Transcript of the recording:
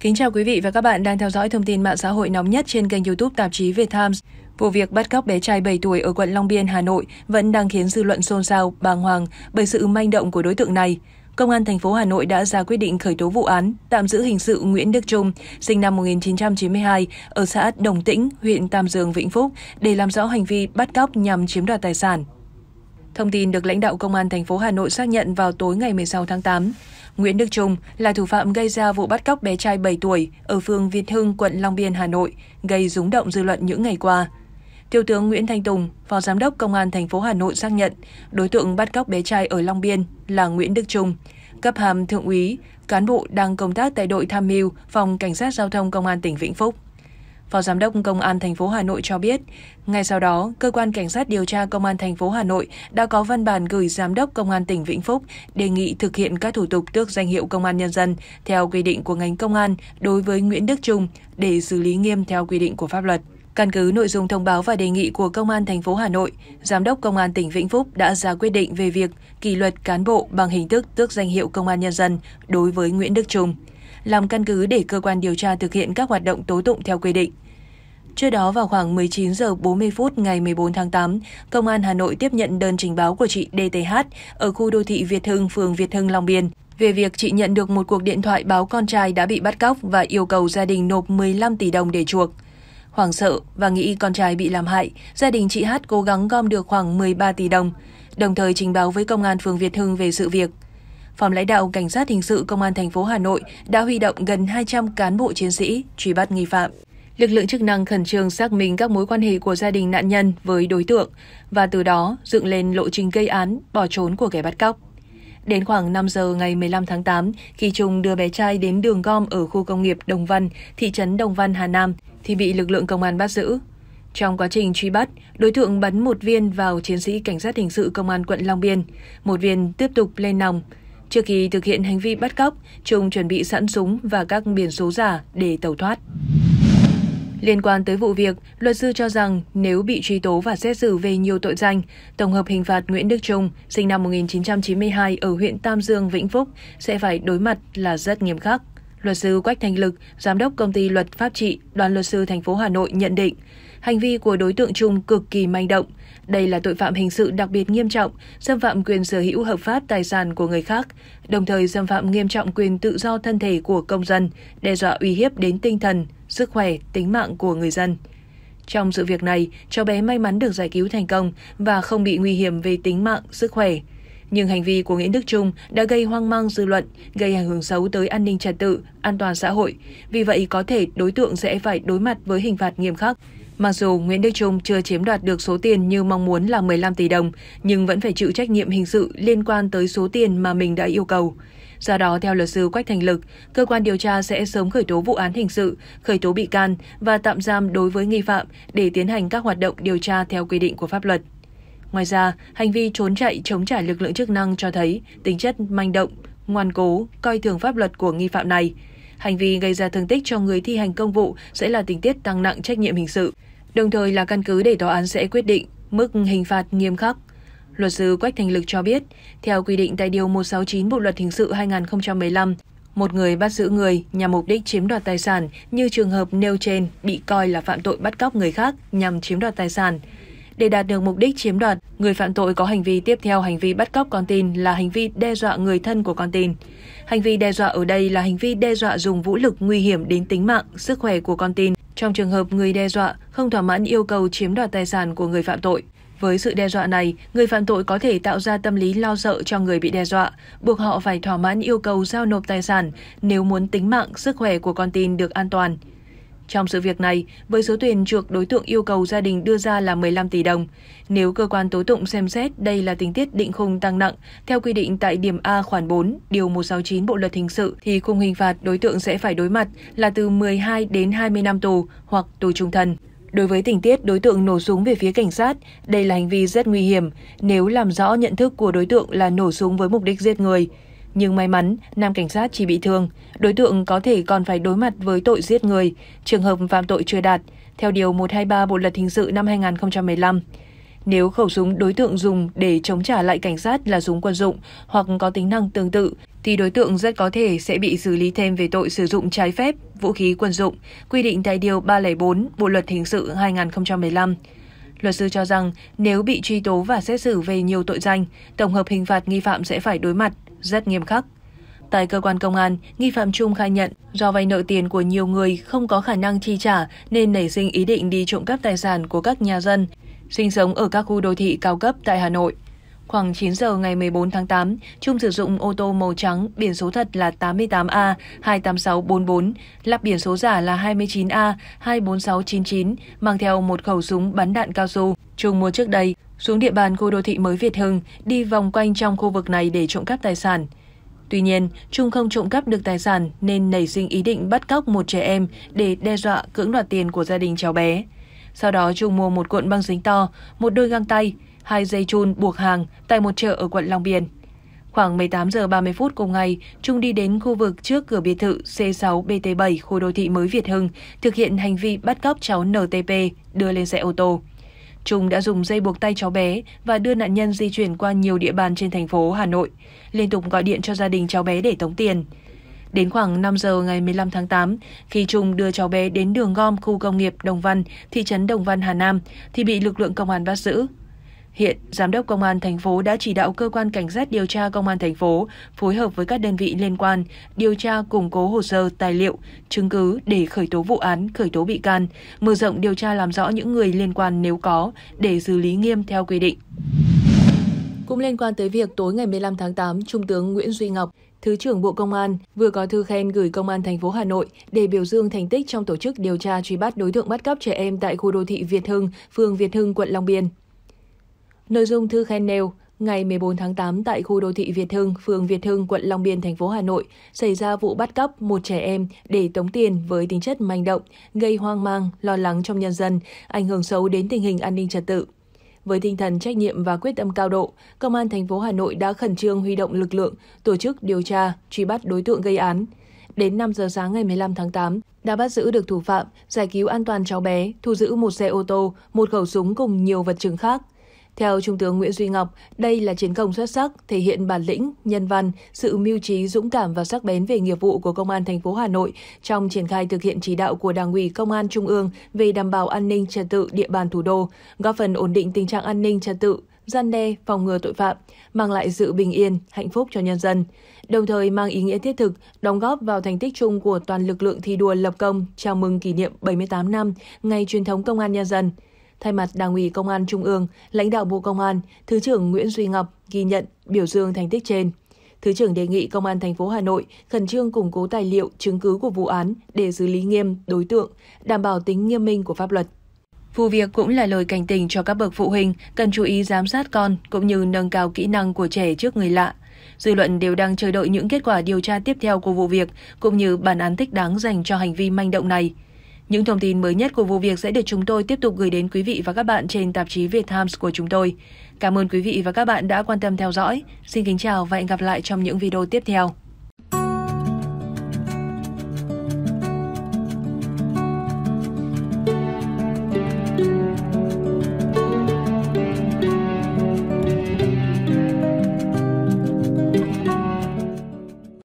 Kính chào quý vị và các bạn đang theo dõi thông tin mạng xã hội nóng nhất trên kênh YouTube tạp chí Việt Times. Vụ việc bắt cóc bé trai 7 tuổi ở quận Long Biên, Hà Nội vẫn đang khiến dư luận xôn xao, bàng hoàng bởi sự manh động của đối tượng này. Công an thành phố Hà Nội đã ra quyết định khởi tố vụ án, tạm giữ hình sự Nguyễn Đức Trung, sinh năm 1992, ở xã Đồng Tĩnh, huyện Tam Dương, Vĩnh Phúc, để làm rõ hành vi bắt cóc nhằm chiếm đoạt tài sản. Thông tin được lãnh đạo Công an thành phố Hà Nội xác nhận vào tối ngày 16 tháng 8. Nguyễn Đức Trung là thủ phạm gây ra vụ bắt cóc bé trai 7 tuổi ở phường Việt Hưng, quận Long Biên, Hà Nội, gây rúng động dư luận những ngày qua. Thiếu tướng Nguyễn Thanh Tùng, Phó Giám đốc Công an thành phố Hà Nội xác nhận đối tượng bắt cóc bé trai ở Long Biên là Nguyễn Đức Trung. Cấp hàm thượng úy, cán bộ đang công tác tại đội tham mưu Phòng Cảnh sát Giao thông Công an tỉnh Vĩnh Phúc. Phó Giám đốc Công an thành phố Hà Nội cho biết, ngay sau đó, cơ quan cảnh sát điều tra Công an thành phố Hà Nội đã có văn bản gửi Giám đốc Công an tỉnh Vĩnh Phúc đề nghị thực hiện các thủ tục tước danh hiệu Công an nhân dân theo quy định của ngành công an đối với Nguyễn Đức Trung để xử lý nghiêm theo quy định của pháp luật. Căn cứ nội dung thông báo và đề nghị của Công an thành phố Hà Nội, Giám đốc Công an tỉnh Vĩnh Phúc đã ra quyết định về việc kỷ luật cán bộ bằng hình thức tước danh hiệu Công an nhân dân đối với Nguyễn Đức Trung làm căn cứ để cơ quan điều tra thực hiện các hoạt động tố tụng theo quy định. Trước đó vào khoảng 19 giờ 40 phút ngày 14 tháng 8, Công an Hà Nội tiếp nhận đơn trình báo của chị DTH ở khu đô thị Việt Hưng, phường Việt Hưng, Long Biên về việc chị nhận được một cuộc điện thoại báo con trai đã bị bắt cóc và yêu cầu gia đình nộp 15 tỷ đồng để chuộc. Hoảng sợ và nghĩ con trai bị làm hại, gia đình chị H cố gắng gom được khoảng 13 tỷ đồng, đồng thời trình báo với công an phường Việt Hưng về sự việc. Phòng lãnh đạo Cảnh sát Hình sự Công an thành phố Hà Nội đã huy động gần 200 cán bộ chiến sĩ truy bắt nghi phạm. Lực lượng chức năng khẩn trương xác minh các mối quan hệ của gia đình nạn nhân với đối tượng và từ đó dựng lên lộ trình gây án, bỏ trốn của kẻ bắt cóc. Đến khoảng 5 giờ ngày 15 tháng 8, khi Trung đưa bé trai đến đường gom ở khu công nghiệp Đồng Văn, thị trấn Đồng Văn, Hà Nam, thì bị lực lượng công an bắt giữ. Trong quá trình truy bắt, đối tượng bắn một viên vào chiến sĩ cảnh sát hình sự công an quận Long Biên, một viên tiếp tục lên nòng, Trước khi thực hiện hành vi bắt cóc, Trung chuẩn bị sẵn súng và các biển số giả để tẩu thoát. Liên quan tới vụ việc, luật sư cho rằng nếu bị truy tố và xét xử về nhiều tội danh, tổng hợp hình phạt Nguyễn Đức Trung, sinh năm 1992 ở huyện Tam Dương, Vĩnh Phúc, sẽ phải đối mặt là rất nghiêm khắc. Luật sư Quách Thành Lực, giám đốc công ty luật pháp trị, đoàn luật sư thành phố Hà Nội nhận định, hành vi của đối tượng Trung cực kỳ manh động, đây là tội phạm hình sự đặc biệt nghiêm trọng, xâm phạm quyền sở hữu hợp pháp tài sản của người khác, đồng thời xâm phạm nghiêm trọng quyền tự do thân thể của công dân, đe dọa uy hiếp đến tinh thần, sức khỏe, tính mạng của người dân. Trong sự việc này, cháu bé may mắn được giải cứu thành công và không bị nguy hiểm về tính mạng, sức khỏe. Nhưng hành vi của Nguyễn Đức Trung đã gây hoang mang dư luận, gây ảnh hưởng xấu tới an ninh trật tự, an toàn xã hội. Vì vậy, có thể đối tượng sẽ phải đối mặt với hình phạt nghiêm khắc. Mặc dù Nguyễn Đức Trung chưa chiếm đoạt được số tiền như mong muốn là 15 tỷ đồng, nhưng vẫn phải chịu trách nhiệm hình sự liên quan tới số tiền mà mình đã yêu cầu. Do đó, theo luật sư Quách Thành Lực, cơ quan điều tra sẽ sớm khởi tố vụ án hình sự, khởi tố bị can và tạm giam đối với nghi phạm để tiến hành các hoạt động điều tra theo quy định của pháp luật. Ngoài ra, hành vi trốn chạy chống trả lực lượng chức năng cho thấy tính chất manh động, ngoan cố, coi thường pháp luật của nghi phạm này. Hành vi gây ra thương tích cho người thi hành công vụ sẽ là tình tiết tăng nặng trách nhiệm hình sự đồng thời là căn cứ để tòa án sẽ quyết định mức hình phạt nghiêm khắc. Luật sư Quách Thành Lực cho biết, theo quy định tại Điều 169 Bộ Luật Hình sự 2015, một người bắt giữ người nhằm mục đích chiếm đoạt tài sản như trường hợp nêu trên bị coi là phạm tội bắt cóc người khác nhằm chiếm đoạt tài sản. Để đạt được mục đích chiếm đoạt, người phạm tội có hành vi tiếp theo hành vi bắt cóc con tin là hành vi đe dọa người thân của con tin. Hành vi đe dọa ở đây là hành vi đe dọa dùng vũ lực nguy hiểm đến tính mạng, sức khỏe của con tin trong trường hợp người đe dọa không thỏa mãn yêu cầu chiếm đoạt tài sản của người phạm tội. Với sự đe dọa này, người phạm tội có thể tạo ra tâm lý lo sợ cho người bị đe dọa, buộc họ phải thỏa mãn yêu cầu giao nộp tài sản nếu muốn tính mạng, sức khỏe của con tin được an toàn. Trong sự việc này, với số tiền trược đối tượng yêu cầu gia đình đưa ra là 15 tỷ đồng. Nếu cơ quan tố tụng xem xét đây là tình tiết định khung tăng nặng, theo quy định tại điểm A khoản 4, điều 169 Bộ Luật Hình sự, thì khung hình phạt đối tượng sẽ phải đối mặt là từ 12 đến 20 năm tù hoặc tù trung thân. Đối với tình tiết đối tượng nổ súng về phía cảnh sát, đây là hành vi rất nguy hiểm nếu làm rõ nhận thức của đối tượng là nổ súng với mục đích giết người. Nhưng may mắn, nam cảnh sát chỉ bị thương. Đối tượng có thể còn phải đối mặt với tội giết người, trường hợp phạm tội chưa đạt, theo Điều 123 Bộ Luật Hình sự năm 2015. Nếu khẩu súng đối tượng dùng để chống trả lại cảnh sát là súng quân dụng hoặc có tính năng tương tự, thì đối tượng rất có thể sẽ bị xử lý thêm về tội sử dụng trái phép vũ khí quân dụng, quy định tại Điều 304 Bộ Luật Hình sự 2015. Luật sư cho rằng nếu bị truy tố và xét xử về nhiều tội danh, tổng hợp hình phạt nghi phạm sẽ phải đối mặt rất nghiêm khắc. Tại cơ quan công an, nghi phạm Trung khai nhận do vay nợ tiền của nhiều người không có khả năng chi trả nên nảy sinh ý định đi trộm cắp tài sản của các nhà dân sinh sống ở các khu đô thị cao cấp tại Hà Nội. Khoảng 9 giờ ngày 14 tháng 8, Trung sử dụng ô tô màu trắng biển số thật là 88A 28644, lắp biển số giả là 29A 24699, mang theo một khẩu súng bắn đạn cao su. Trung mua trước đây xuống địa bàn khu đô thị mới Việt Hưng, đi vòng quanh trong khu vực này để trộm cắp tài sản. Tuy nhiên, Trung không trộm cắp được tài sản nên nảy sinh ý định bắt cóc một trẻ em để đe dọa cưỡng đoạt tiền của gia đình cháu bé. Sau đó Trung mua một cuộn băng dính to, một đôi găng tay, hai dây chun buộc hàng tại một chợ ở quận Long Biên. Khoảng 18 giờ 30 phút cùng ngày, Trung đi đến khu vực trước cửa biệt thự C6 BT7 khu đô thị mới Việt Hưng, thực hiện hành vi bắt cóc cháu NTP đưa lên xe ô tô. Trung đã dùng dây buộc tay cháu bé và đưa nạn nhân di chuyển qua nhiều địa bàn trên thành phố Hà Nội, liên tục gọi điện cho gia đình cháu bé để tống tiền. Đến khoảng 5 giờ ngày 15 tháng 8, khi Trung đưa cháu bé đến đường gom khu công nghiệp Đồng Văn, thị trấn Đồng Văn, Hà Nam, thì bị lực lượng công an bắt giữ. Hiện, Giám đốc Công an thành phố đã chỉ đạo cơ quan cảnh sát điều tra Công an thành phố phối hợp với các đơn vị liên quan điều tra củng cố hồ sơ, tài liệu, chứng cứ để khởi tố vụ án, khởi tố bị can, mở rộng điều tra làm rõ những người liên quan nếu có để xử lý nghiêm theo quy định. Cũng liên quan tới việc tối ngày 15 tháng 8, Trung tướng Nguyễn Duy Ngọc, Thứ trưởng Bộ Công an vừa có thư khen gửi Công an thành phố Hà Nội để biểu dương thành tích trong tổ chức điều tra truy bắt đối tượng bắt cóc trẻ em tại khu đô thị Việt Hưng, phường Việt Hưng, quận Long Biên. Nội dung thư khen nêu, ngày 14 tháng 8 tại khu đô thị Việt Hưng, phường Việt Hưng, quận Long Biên, thành phố Hà Nội, xảy ra vụ bắt cóc một trẻ em để tống tiền với tính chất manh động, gây hoang mang, lo lắng trong nhân dân, ảnh hưởng xấu đến tình hình an ninh trật tự. Với tinh thần trách nhiệm và quyết tâm cao độ, Công an thành phố Hà Nội đã khẩn trương huy động lực lượng, tổ chức điều tra, truy bắt đối tượng gây án. Đến 5 giờ sáng ngày 15 tháng 8, đã bắt giữ được thủ phạm, giải cứu an toàn cháu bé, thu giữ một xe ô tô, một khẩu súng cùng nhiều vật chứng khác – theo Trung tướng Nguyễn Duy Ngọc, đây là chiến công xuất sắc, thể hiện bản lĩnh, nhân văn, sự mưu trí, dũng cảm và sắc bén về nghiệp vụ của Công an thành phố Hà Nội trong triển khai thực hiện chỉ đạo của Đảng ủy Công an Trung ương về đảm bảo an ninh trật tự địa bàn thủ đô, góp phần ổn định tình trạng an ninh trật tự, gian đe, phòng ngừa tội phạm, mang lại sự bình yên, hạnh phúc cho nhân dân, đồng thời mang ý nghĩa thiết thực, đóng góp vào thành tích chung của toàn lực lượng thi đua lập công chào mừng kỷ niệm 78 năm Ngày truyền thống Công an Nhân dân – Thay mặt Đảng ủy Công an Trung ương, lãnh đạo Bộ Công an, Thứ trưởng Nguyễn Duy Ngọc ghi nhận, biểu dương thành tích trên. Thứ trưởng đề nghị Công an thành phố Hà Nội khẩn trương củng cố tài liệu, chứng cứ của vụ án để xử lý nghiêm đối tượng, đảm bảo tính nghiêm minh của pháp luật. Vụ việc cũng là lời cảnh tỉnh cho các bậc phụ huynh cần chú ý giám sát con cũng như nâng cao kỹ năng của trẻ trước người lạ. Dư luận đều đang chờ đợi những kết quả điều tra tiếp theo của vụ việc cũng như bản án thích đáng dành cho hành vi manh động này. Những thông tin mới nhất của vụ việc sẽ được chúng tôi tiếp tục gửi đến quý vị và các bạn trên tạp chí Việt Times của chúng tôi. Cảm ơn quý vị và các bạn đã quan tâm theo dõi. Xin kính chào và hẹn gặp lại trong những video tiếp theo.